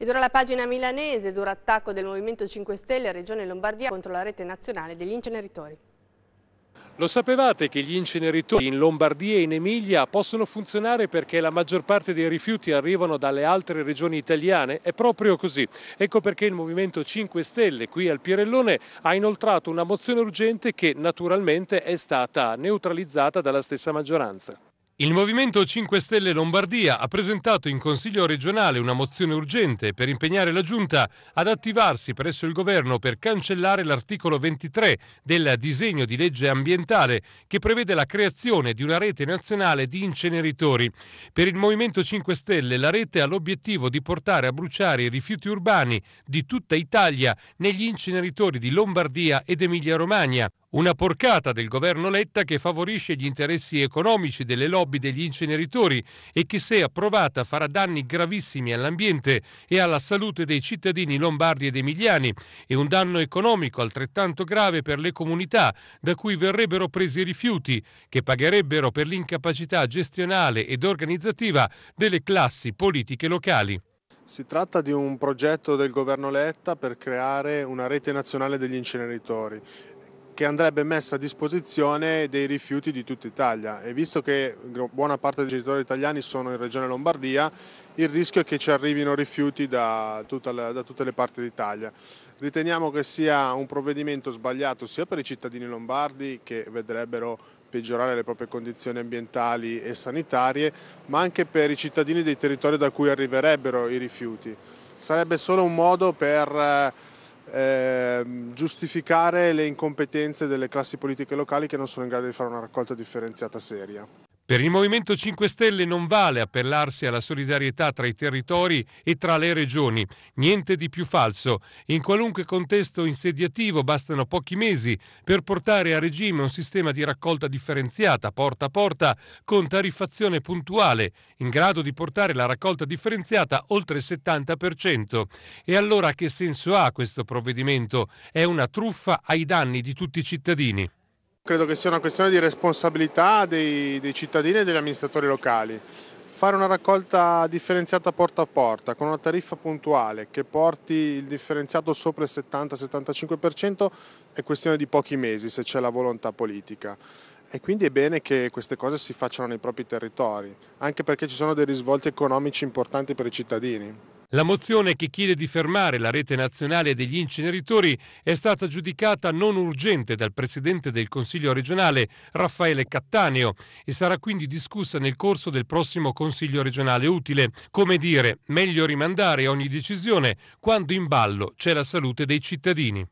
Ed ora la pagina milanese, dura attacco del Movimento 5 Stelle, a Regione Lombardia contro la rete nazionale degli inceneritori. Lo sapevate che gli inceneritori in Lombardia e in Emilia possono funzionare perché la maggior parte dei rifiuti arrivano dalle altre regioni italiane? È proprio così. Ecco perché il Movimento 5 Stelle qui al Pirellone ha inoltrato una mozione urgente che naturalmente è stata neutralizzata dalla stessa maggioranza. Il Movimento 5 Stelle Lombardia ha presentato in Consiglio regionale una mozione urgente per impegnare la Giunta ad attivarsi presso il Governo per cancellare l'articolo 23 del disegno di legge ambientale che prevede la creazione di una rete nazionale di inceneritori. Per il Movimento 5 Stelle la rete ha l'obiettivo di portare a bruciare i rifiuti urbani di tutta Italia negli inceneritori di Lombardia ed Emilia-Romagna una porcata del governo Letta che favorisce gli interessi economici delle lobby degli inceneritori e che se approvata farà danni gravissimi all'ambiente e alla salute dei cittadini lombardi ed emiliani e un danno economico altrettanto grave per le comunità da cui verrebbero presi i rifiuti che pagherebbero per l'incapacità gestionale ed organizzativa delle classi politiche locali. Si tratta di un progetto del governo Letta per creare una rete nazionale degli inceneritori che andrebbe messa a disposizione dei rifiuti di tutta Italia e visto che buona parte dei genitori italiani sono in regione Lombardia il rischio è che ci arrivino rifiuti da, la, da tutte le parti d'Italia. Riteniamo che sia un provvedimento sbagliato sia per i cittadini lombardi che vedrebbero peggiorare le proprie condizioni ambientali e sanitarie, ma anche per i cittadini dei territori da cui arriverebbero i rifiuti. Sarebbe solo un modo per eh, Ehm, giustificare le incompetenze delle classi politiche locali che non sono in grado di fare una raccolta differenziata seria. Per il Movimento 5 Stelle non vale appellarsi alla solidarietà tra i territori e tra le regioni, niente di più falso. In qualunque contesto insediativo bastano pochi mesi per portare a regime un sistema di raccolta differenziata porta a porta con tariffazione puntuale, in grado di portare la raccolta differenziata oltre il 70%. E allora che senso ha questo provvedimento? È una truffa ai danni di tutti i cittadini. Credo che sia una questione di responsabilità dei, dei cittadini e degli amministratori locali. Fare una raccolta differenziata porta a porta con una tariffa puntuale che porti il differenziato sopra il 70-75% è questione di pochi mesi se c'è la volontà politica e quindi è bene che queste cose si facciano nei propri territori, anche perché ci sono dei risvolti economici importanti per i cittadini. La mozione che chiede di fermare la rete nazionale degli inceneritori è stata giudicata non urgente dal Presidente del Consiglio regionale Raffaele Cattaneo e sarà quindi discussa nel corso del prossimo Consiglio regionale utile. Come dire, meglio rimandare ogni decisione quando in ballo c'è la salute dei cittadini.